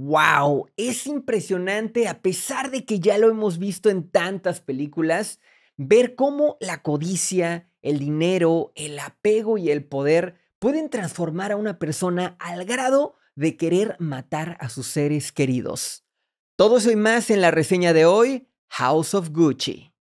¡Wow! Es impresionante, a pesar de que ya lo hemos visto en tantas películas, ver cómo la codicia, el dinero, el apego y el poder pueden transformar a una persona al grado de querer matar a sus seres queridos. Todo eso y más en la reseña de hoy, House of Gucci.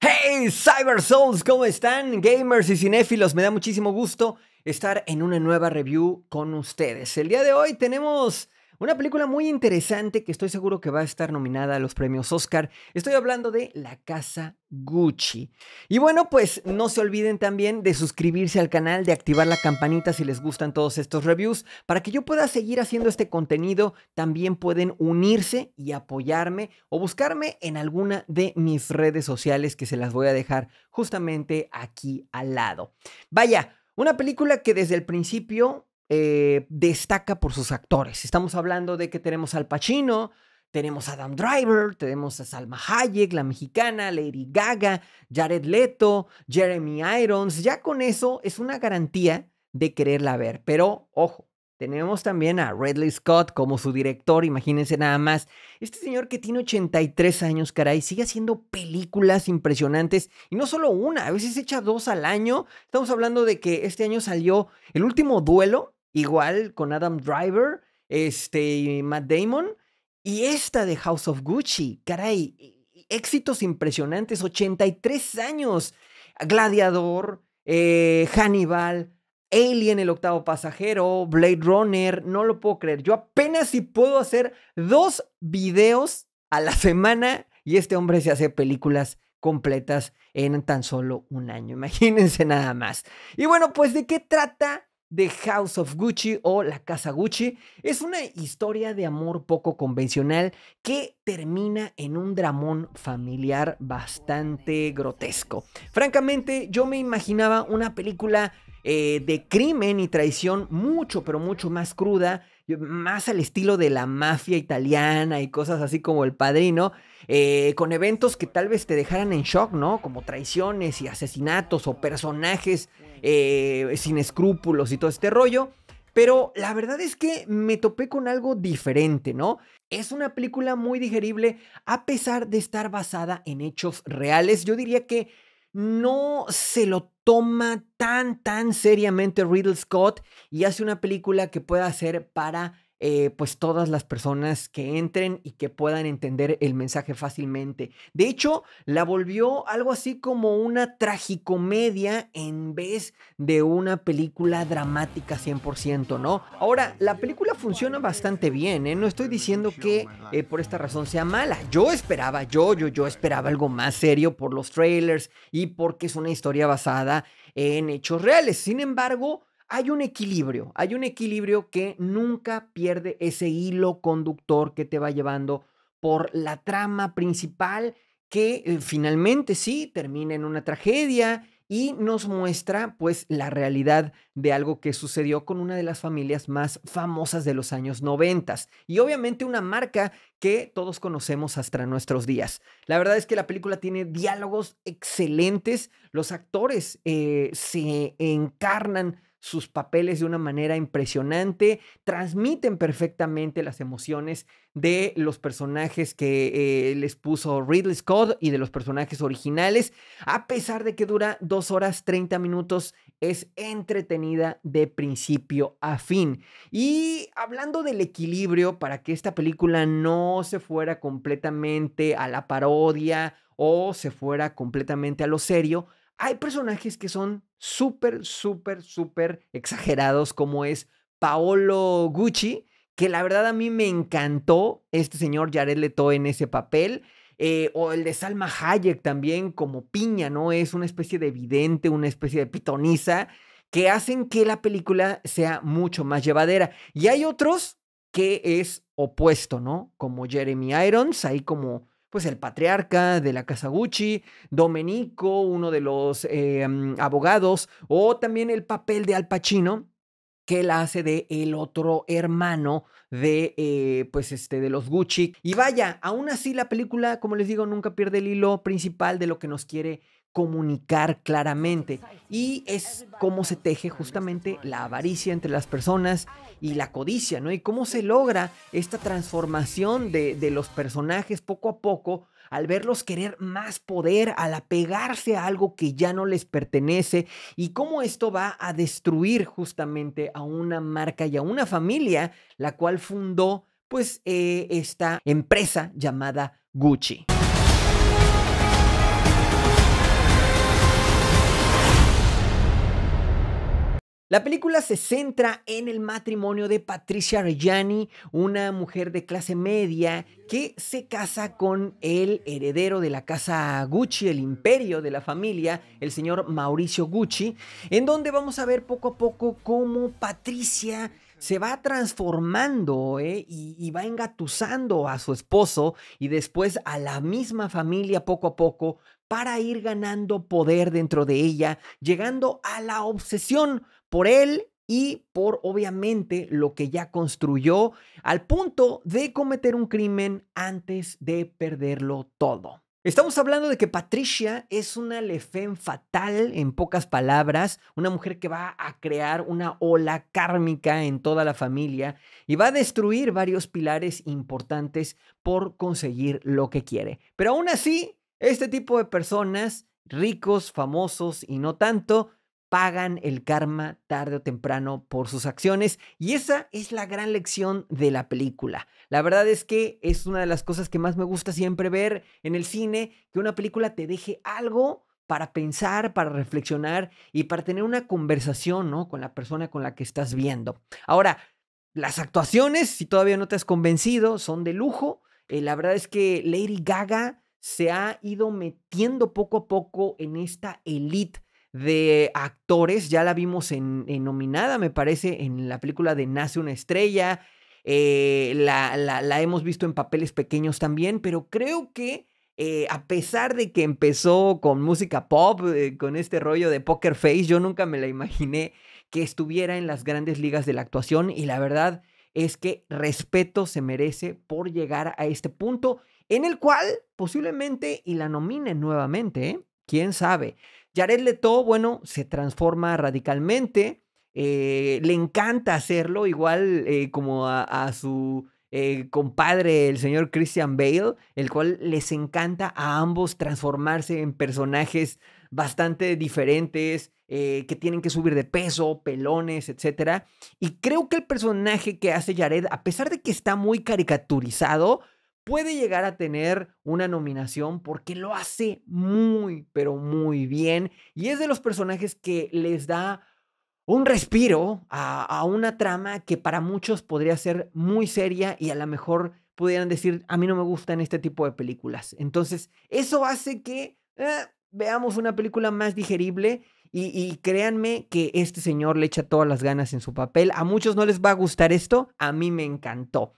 ¡Hey, Cyber Souls! ¿Cómo están, gamers y cinéfilos? Me da muchísimo gusto estar en una nueva review con ustedes. El día de hoy tenemos una película muy interesante que estoy seguro que va a estar nominada a los premios Oscar. Estoy hablando de La Casa Gucci. Y bueno, pues no se olviden también de suscribirse al canal, de activar la campanita si les gustan todos estos reviews, para que yo pueda seguir haciendo este contenido. También pueden unirse y apoyarme o buscarme en alguna de mis redes sociales que se las voy a dejar justamente aquí al lado. Vaya, una película que desde el principio eh, destaca por sus actores. Estamos hablando de que tenemos al Pacino, tenemos a Adam Driver, tenemos a Salma Hayek, la mexicana, Lady Gaga, Jared Leto, Jeremy Irons. Ya con eso es una garantía de quererla ver. Pero ojo, tenemos también a Redley Scott como su director, imagínense nada más. Este señor que tiene 83 años, caray, sigue haciendo películas impresionantes y no solo una, a veces echa dos al año. Estamos hablando de que este año salió El último duelo, igual con Adam Driver, este Matt Damon y esta de House of Gucci, caray, éxitos impresionantes, 83 años. Gladiador, eh, Hannibal, Alien, el octavo pasajero, Blade Runner, no lo puedo creer. Yo apenas si puedo hacer dos videos a la semana y este hombre se hace películas completas en tan solo un año. Imagínense nada más. Y bueno, pues ¿de qué trata? The House of Gucci o La Casa Gucci es una historia de amor poco convencional que termina en un dramón familiar bastante grotesco. Francamente, yo me imaginaba una película eh, de crimen y traición mucho, pero mucho más cruda, más al estilo de la mafia italiana y cosas así como El Padrino, eh, con eventos que tal vez te dejaran en shock, ¿no? Como traiciones y asesinatos o personajes eh, sin escrúpulos y todo este rollo. Pero la verdad es que me topé con algo diferente, ¿no? Es una película muy digerible a pesar de estar basada en hechos reales. Yo diría que no se lo toma tan, tan seriamente Riddle Scott y hace una película que pueda ser para eh, pues todas las personas que entren y que puedan entender el mensaje fácilmente. De hecho, la volvió algo así como una tragicomedia en vez de una película dramática 100%, ¿no? Ahora, la película funciona bastante bien, ¿eh? No estoy diciendo que eh, por esta razón sea mala. Yo esperaba, yo, yo, yo esperaba algo más serio por los trailers y porque es una historia basada en hechos reales. Sin embargo, hay un equilibrio, hay un equilibrio que nunca pierde ese hilo conductor que te va llevando por la trama principal que eh, finalmente sí termina en una tragedia y nos muestra pues la realidad de algo que sucedió con una de las familias más famosas de los años 90 y obviamente una marca que todos conocemos hasta nuestros días. La verdad es que la película tiene diálogos excelentes, los actores eh, se encarnan sus papeles de una manera impresionante, transmiten perfectamente las emociones de los personajes que eh, les puso Ridley Scott y de los personajes originales. A pesar de que dura 2 horas 30 minutos, es entretenida de principio a fin. Y hablando del equilibrio, para que esta película no se fuera completamente a la parodia o se fuera completamente a lo serio, hay personajes que son súper, súper, súper exagerados, como es Paolo Gucci, que la verdad a mí me encantó este señor Jared Leto en ese papel. Eh, o el de Salma Hayek también, como piña, ¿no? Es una especie de vidente, una especie de pitoniza, que hacen que la película sea mucho más llevadera. Y hay otros que es opuesto, ¿no? Como Jeremy Irons, ahí como pues el patriarca de la casa Gucci, Domenico, uno de los eh, mm, abogados, o también el papel de Al Pacino, que la hace de el otro hermano de, eh, pues este, de los Gucci. Y vaya, aún así la película, como les digo, nunca pierde el hilo principal de lo que nos quiere comunicar claramente. Y es cómo se teje justamente la avaricia entre las personas y la codicia, ¿no? Y cómo se logra esta transformación de, los personajes poco a poco al verlos querer más poder, al apegarse a algo que ya no les pertenece y cómo esto va a destruir justamente a una marca y a una familia la cual fundó pues eh, esta empresa llamada Gucci. La película se centra en el matrimonio de Patricia Reggiani, una mujer de clase media que se casa con el heredero de la casa Gucci, el imperio de la familia, el señor Mauricio Gucci, en donde vamos a ver poco a poco cómo Patricia se va transformando ¿eh? y, y, va engatusando a su esposo y después a la misma familia poco a poco para ir ganando poder dentro de ella, llegando a la obsesión por él y por obviamente lo que ya construyó al punto de cometer un crimen antes de perderlo todo. Estamos hablando de que Patricia es una lefén fatal, en pocas palabras, una mujer que va a crear una ola kármica en toda la familia y va a destruir varios pilares importantes por conseguir lo que quiere. Pero aún así, este tipo de personas, ricos, famosos y no tanto, pagan el karma tarde o temprano por sus acciones. Y esa es la gran lección de la película. La verdad es que es una de las cosas que más me gusta siempre ver en el cine, que una película te deje algo para pensar, para reflexionar y para tener una conversación ¿no? con la persona con la que estás viendo. Ahora, las actuaciones, si todavía no te has convencido, son de lujo. Eh, la verdad es que Lady Gaga se ha ido metiendo poco a poco en esta elite de actores, ya la vimos en, nominada, me parece, en la película de Nace una estrella, eh, la, la, hemos visto en papeles pequeños también, pero creo que eh, a pesar de que empezó con música pop, eh, con este rollo de Poker Face, yo nunca me la imaginé que estuviera en las grandes ligas de la actuación y la verdad es que respeto se merece por llegar a este punto en el cual posiblemente y la nominen nuevamente, quién sabe. Jared Leto, bueno, se transforma radicalmente, eh, le encanta hacerlo, igual eh, como a, su eh, compadre, el señor Christian Bale, el cual les encanta a ambos transformarse en personajes bastante diferentes, que tienen que subir de peso, pelones, etc. Y creo que el personaje que hace Jared, a pesar de que está muy caricaturizado, puede llegar a tener una nominación porque lo hace muy, pero muy bien. Y es de los personajes que les da un respiro a, una trama que para muchos podría ser muy seria y a lo mejor pudieran decir, a mí no me gustan este tipo de películas. Entonces, eso hace que eh, veamos una película más digerible. y, créanme que este señor le echa todas las ganas en su papel. A muchos no les va a gustar esto, a mí me encantó.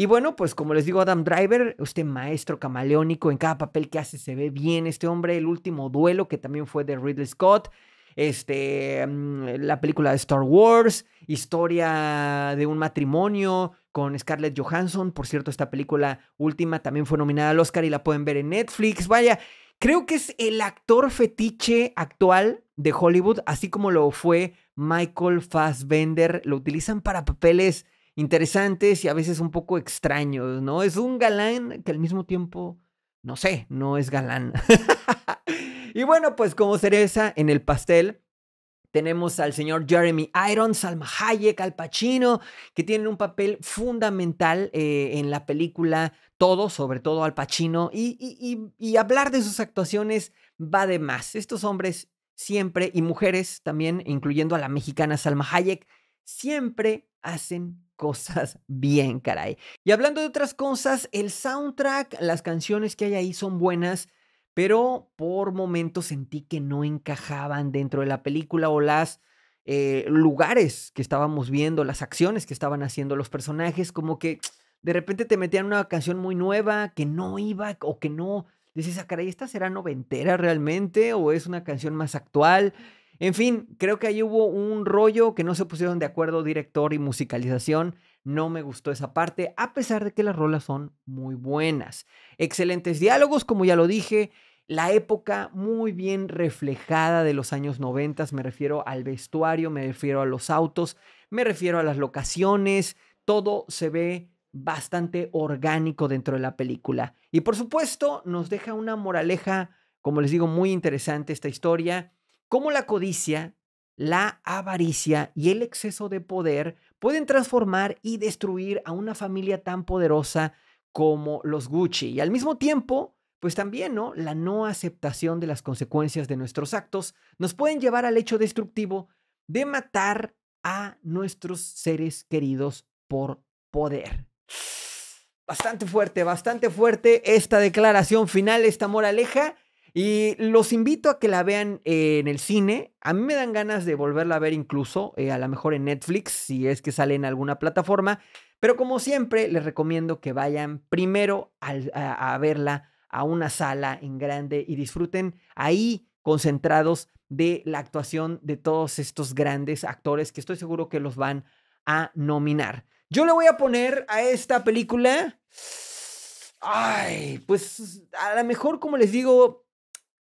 Y bueno, pues como les digo, Adam Driver, usted maestro camaleónico, en cada papel que hace se ve bien este hombre, el último duelo que también fue de Ridley Scott, este, mm, la película de Star Wars, historia de un matrimonio con Scarlett Johansson, por cierto, esta película última también fue nominada al Oscar y la pueden ver en Netflix, vaya. Creo que es el actor fetiche actual de Hollywood, así como lo fue Michael Fassbender. Lo utilizan para papeles interesantes y a veces un poco extraños, ¿no? Es un galán que al mismo tiempo, no sé, no es galán. y bueno, pues como cereza en el pastel, tenemos al señor Jeremy Irons, Salma Hayek, Al Pacino, que tienen un papel fundamental eh, en la película, todo, sobre todo Al Pacino, y, hablar de sus actuaciones va de más. Estos hombres siempre, y mujeres también, incluyendo a la mexicana Salma Hayek, siempre hacen cosas bien, caray. Y hablando de otras cosas, el soundtrack, las canciones que hay ahí son buenas, pero por momentos sentí que no encajaban dentro de la película o las eh, lugares que estábamos viendo, las acciones que estaban haciendo los personajes, como que de repente te metían una canción muy nueva que no iba o que no. Dices, ah, caray, ¿esta será noventera realmente o es una canción más actual? En fin, creo que ahí hubo un rollo que no se pusieron de acuerdo director y musicalización. No me gustó esa parte, a pesar de que las rolas son muy buenas. Excelentes diálogos, como ya lo dije. La época muy bien reflejada de los años 90, me refiero al vestuario, me refiero a los autos, me refiero a las locaciones, todo se ve bastante orgánico dentro de la película. Y por supuesto nos deja una moraleja, como les digo, muy interesante esta historia cómo la codicia, la avaricia y el exceso de poder pueden transformar y destruir a una familia tan poderosa como los Gucci. Y al mismo tiempo, pues también, ¿no? La no aceptación de las consecuencias de nuestros actos nos pueden llevar al hecho destructivo de matar a nuestros seres queridos por poder. Bastante fuerte, bastante fuerte esta declaración final, esta moraleja. Y los invito a que la vean en el cine. A mí me dan ganas de volverla a ver incluso, eh, a lo mejor en Netflix, si es que sale en alguna plataforma. Pero como siempre, les recomiendo que vayan primero a, a verla a una sala en grande y disfruten ahí concentrados de la actuación de todos estos grandes actores que estoy seguro que los van a nominar. Yo le voy a poner a esta película... Ay, pues a lo mejor, como les digo,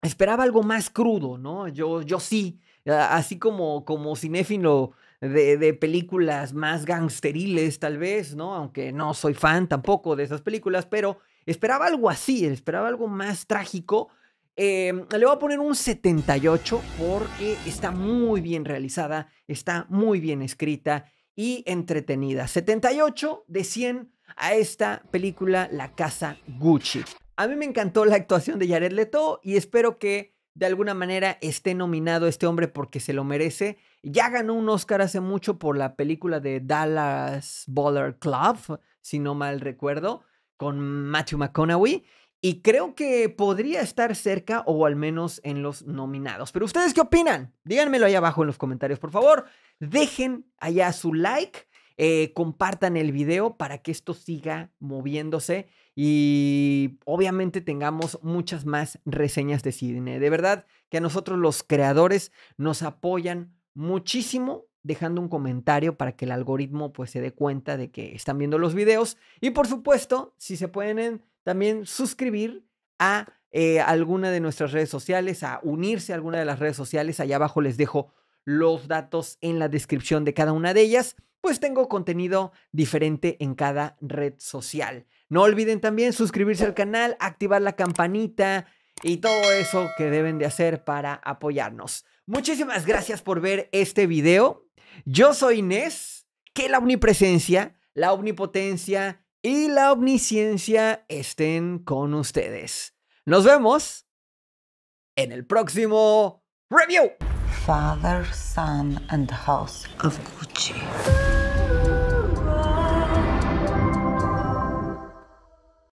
esperaba algo más crudo, ¿no? Yo, yo sí, así como, como cinéfilo de, de, películas más gangsteriles, tal vez, ¿no? Aunque no soy fan tampoco de esas películas, pero esperaba algo así, esperaba algo más trágico. Em, le voy a poner un 78 porque está muy bien realizada, está muy bien escrita y entretenida. 78 de 100 a esta película La Casa Gucci. A mí me encantó la actuación de Jared Leto y espero que de alguna manera esté nominado este hombre porque se lo merece. Ya ganó un Oscar hace mucho por la película de Dallas Baller Club, si no mal recuerdo, con Matthew McConaughey. Y creo que podría estar cerca o al menos en los nominados. Pero ustedes qué opinan? Díganmelo ahí abajo en los comentarios, por favor. Dejen allá su like, eh, compartan el video para que esto siga moviéndose y obviamente tengamos muchas más reseñas de cine. De verdad que a nosotros los creadores nos apoyan muchísimo dejando un comentario para que el algoritmo pues se dé cuenta de que están viendo los videos y por supuesto si se pueden también suscribir a eh, alguna de nuestras redes sociales, a unirse a alguna de las redes sociales, allá abajo les dejo los datos en la descripción de cada una de ellas, pues tengo contenido diferente en cada red social. No olviden también suscribirse al canal, activar la campanita y todo eso que deben de hacer para apoyarnos. Muchísimas gracias por ver este video. Yo soy Inés, que la omnipresencia, la omnipotencia y la omnisciencia estén con ustedes. Nos vemos en el próximo review. Father, Son and House of